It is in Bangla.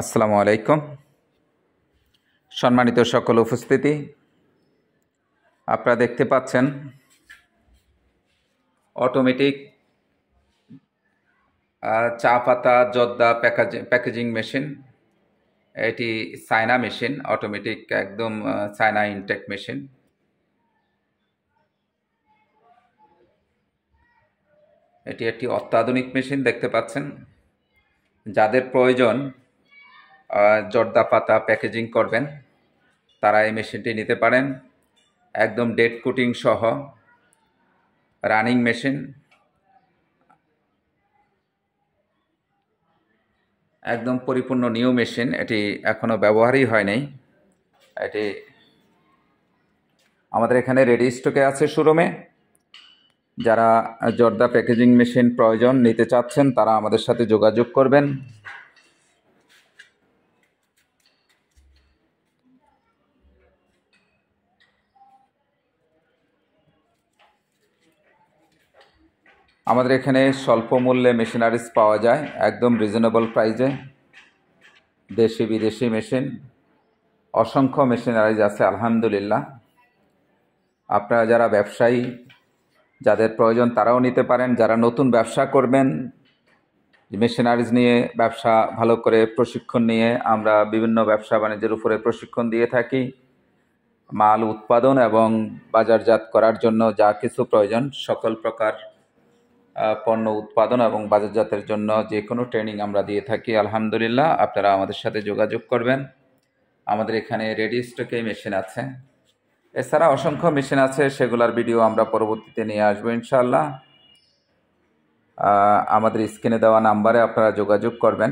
আসসালামু আলাইকুম সম্মানিত সকল উপস্থিতি আপনারা দেখতে পাচ্ছেন অটোমেটিক চা পাতা জর্দা প্যাকেজিং প্যাকেজিং মেশিন এটি সাইনা মেশিন অটোমেটিক একদম সাইনা ইনটেক মেশিন এটি একটি অত্যাধুনিক মেশিন দেখতে পাচ্ছেন যাদের প্রয়োজন জর্দা পাতা প্যাকেজিং করবেন তারা এই মেশিনটি নিতে পারেন একদম ডেট কুটিং সহ রানিং মেশিন একদম পরিপূর্ণ নিউ মেশিন এটি এখনও ব্যবহারই হয়নি এটি আমাদের এখানে রেডি স্টকে আছে শোরুমে যারা জর্দা প্যাকেজিং মেশিন প্রয়োজন নিতে চাচ্ছেন তারা আমাদের সাথে যোগাযোগ করবেন আমাদের এখানে স্বল্প মূল্যে মেশিনারিজ পাওয়া যায় একদম রিজনেবল প্রাইজে দেশি বিদেশি মেশিন অসংখ্য মেশিনারিজ আছে আলহামদুলিল্লাহ আপনারা যারা ব্যবসায়ী যাদের প্রয়োজন তারাও নিতে পারেন যারা নতুন ব্যবসা করবেন মেশিনারিজ নিয়ে ব্যবসা ভালো করে প্রশিক্ষণ নিয়ে আমরা বিভিন্ন ব্যবসা বাণিজ্যের উপরে প্রশিক্ষণ দিয়ে থাকি মাল উৎপাদন এবং বাজারজাত করার জন্য যা কিছু প্রয়োজন সকল প্রকার পণ্য উৎপাদন এবং বাজারজাতের জন্য যে কোনো ট্রেনিং আমরা দিয়ে থাকি আলহামদুলিল্লাহ আপনারা আমাদের সাথে যোগাযোগ করবেন আমাদের এখানে রেডি স্টকে মেশিন আছে এছাড়া অসংখ্য মেশিন আছে সেগুলোর ভিডিও আমরা পরবর্তীতে নিয়ে আসবো ইনশাল্লাহ আমাদের স্ক্রিনে দেওয়া নাম্বারে আপনারা যোগাযোগ করবেন